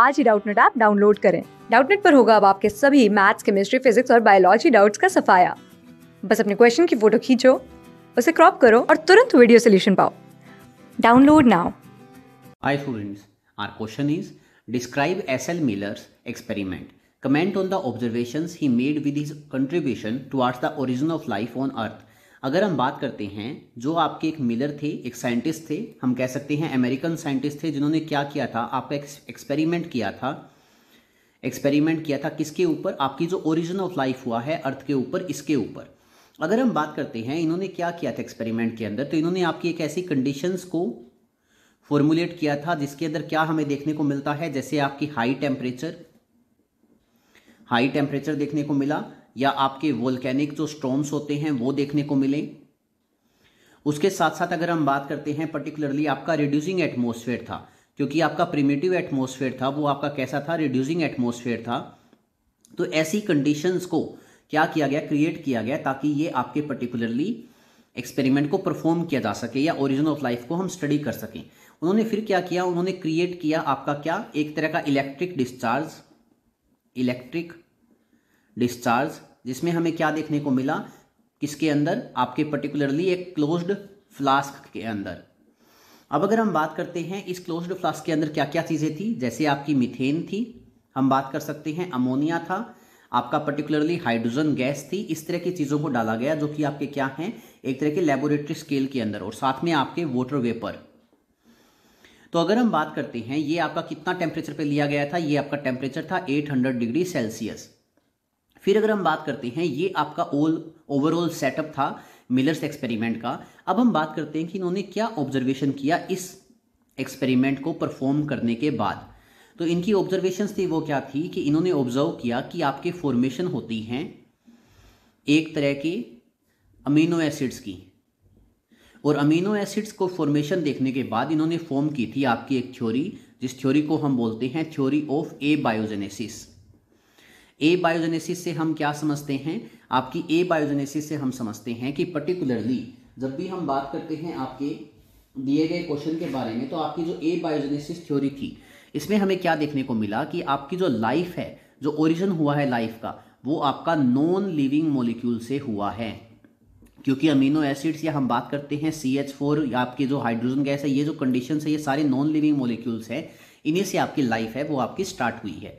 आज ही Doubtnut app download करें डाउटनेट पर होगा अब आपके सभी मैथ्स केमिस्ट्री फिजिक्स और बायोलॉजी डाउट्स का सफाया बस अपने क्वेश्चन की फोटो खींचो उसे क्रॉप करो और तुरंत वीडियो सोल्यूशन पाओ download now hi students our question is describe S L Miller's experiment comment on the observation he made with his contribution towards the origin of life on earth अगर हम बात करते हैं जो आपके एक मिलर थे एक साइंटिस्ट थे हम कह सकते हैं अमेरिकन साइंटिस्ट थे जिन्होंने क्या किया था आपका एक्सपेरिमेंट किया था एक्सपेरिमेंट किया था किसके ऊपर आपकी जो ओरिजिन ऑफ लाइफ हुआ है अर्थ के ऊपर इसके ऊपर अगर हम बात करते हैं इन्होंने क्या किया था एक्सपेरिमेंट के अंदर तो इन्होंने आपकी एक ऐसी कंडीशंस को फॉर्मुलेट किया था जिसके अंदर क्या हमें देखने को मिलता है जैसे आपकी हाई टेम्परेचर हाई टेम्परेचर देखने को मिला या आपके वोल्केनिक जो स्टोन्स होते हैं वो देखने को मिले उसके साथ साथ अगर हम बात करते हैं पर्टिकुलरली आपका रिड्यूसिंग एटमोसफेयर था क्योंकि आपका प्रिमेटिव एटमोसफेयर था वो आपका कैसा था रिड्यूसिंग एटमोसफेयर था तो ऐसी कंडीशंस को क्या किया गया क्रिएट किया गया ताकि ये आपके पर्टिकुलरली एक्सपेरिमेंट को परफॉर्म किया जा सके या ओरिजिन ऑफ लाइफ को हम स्टडी कर सकें उन्होंने फिर क्या किया उन्होंने क्रिएट किया आपका क्या एक तरह का इलेक्ट्रिक डिस्चार्ज इलेक्ट्रिक डिस्चार्ज जिसमें हमें क्या देखने को मिला किसके अंदर आपके पर्टिकुलरली एक क्लोज्ड फ्लास्क के अंदर अब अगर हम बात करते हैं इस क्लोज्ड फ्लास्क के अंदर क्या क्या चीज़ें थी जैसे आपकी मिथेन थी हम बात कर सकते हैं अमोनिया था आपका पर्टिकुलरली हाइड्रोजन गैस थी इस तरह की चीज़ों को डाला गया जो कि आपके क्या हैं एक तरह के लेबोरेटरी स्केल के अंदर और साथ में आपके वोटर वेपर तो अगर हम बात करते हैं ये आपका कितना टेम्परेचर पे लिया गया था ये आपका टेम्परेचर था 800 डिग्री सेल्सियस फिर अगर हम बात करते हैं ये आपका ओल ओवरऑल सेटअप था मिलर्स एक्सपेरिमेंट का अब हम बात करते हैं कि इन्होंने क्या ऑब्जर्वेशन किया इस एक्सपेरिमेंट को परफॉर्म करने के बाद तो इनकी ऑब्जर्वेशंस थी वो क्या थी कि इन्होंने ऑब्जर्व किया कि आपके फॉर्मेशन होती हैं एक तरह के अमीनो एसिड्स की और अमीनो एसिड्स को फॉर्मेशन देखने के बाद इन्होंने फॉर्म की थी आपकी एक थ्योरी जिस थ्योरी को हम बोलते हैं theory of abiogenesis abiogenesis से हम क्या समझते हैं आपकी ए बायोजेनेसिस से हम समझते हैं कि पर्टिकुलरली जब भी हम बात करते हैं आपके दिए गए क्वेश्चन के बारे में तो आपकी जो ए बायोजेनेसिस थ्योरी थी इसमें हमें क्या देखने को मिला कि आपकी जो लाइफ है जो ओरिजिन हुआ है लाइफ का वो आपका नॉन लिविंग मोलिक्यूल से हुआ है क्योंकि अमीनो एसिड्स या हम बात करते हैं सी एच फोर या आपके जो हाइड्रोजन गैस है ये जो कंडीशन है ये सारे नॉन लिविंग मोलिक्यूल्स हैं इन्हीं से आपकी लाइफ है वो आपकी स्टार्ट हुई है